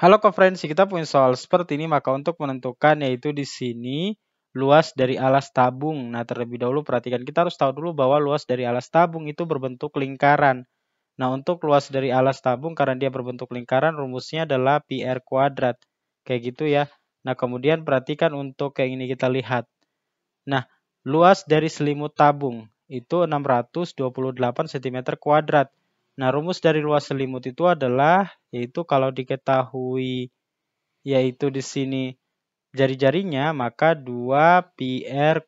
Halo konferensi, kita punya soal seperti ini, maka untuk menentukan yaitu di sini luas dari alas tabung. Nah, terlebih dahulu perhatikan, kita harus tahu dulu bahwa luas dari alas tabung itu berbentuk lingkaran. Nah, untuk luas dari alas tabung, karena dia berbentuk lingkaran, rumusnya adalah PR kuadrat. Kayak gitu ya. Nah, kemudian perhatikan untuk yang ini kita lihat. Nah, luas dari selimut tabung itu 628 cm kuadrat. Nah, rumus dari luas selimut itu adalah yaitu kalau diketahui yaitu di sini jari-jarinya maka 2 PR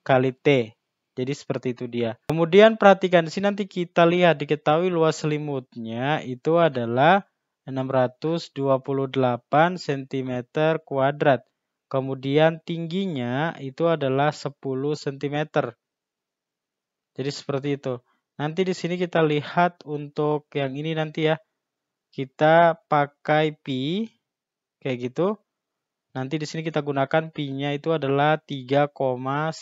kali T. Jadi seperti itu dia. Kemudian perhatikan di sini nanti kita lihat diketahui luas selimutnya itu adalah 628 cm kuadrat. Kemudian tingginya itu adalah 10 cm. Jadi seperti itu. Nanti di sini kita lihat untuk yang ini nanti ya. Kita pakai pi kayak gitu. Nanti di sini kita gunakan pi-nya itu adalah 3,14.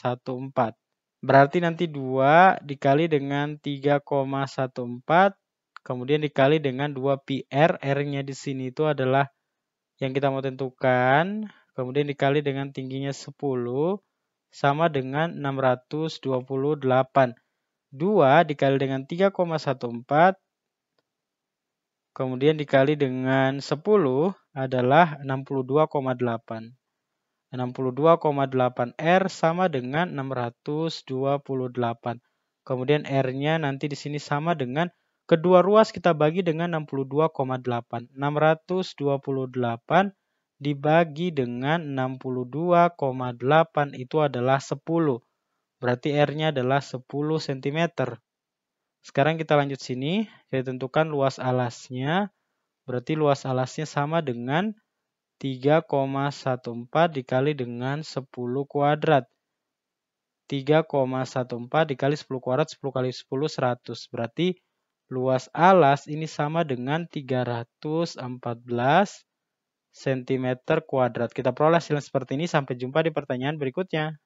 Berarti nanti 2 dikali dengan 3,14 kemudian dikali dengan 2 PR, R-nya di sini itu adalah yang kita mau tentukan, kemudian dikali dengan tingginya 10 sama dengan 628. 2 dikali dengan 3,14 kemudian dikali dengan 10 adalah 62,8. 62,8 R sama dengan 628. Kemudian R-nya nanti di sini sama dengan kedua ruas kita bagi dengan 62,8. 628 dibagi dengan 62,8 itu adalah 10. Berarti R-nya adalah 10 cm. Sekarang kita lanjut sini. Kita tentukan luas alasnya. Berarti luas alasnya sama dengan 3,14 dikali dengan 10 kuadrat. 3,14 dikali 10 kuadrat, 10 kali 10, 100. Berarti luas alas ini sama dengan 314 cm kuadrat. Kita peroleh hasil seperti ini. Sampai jumpa di pertanyaan berikutnya.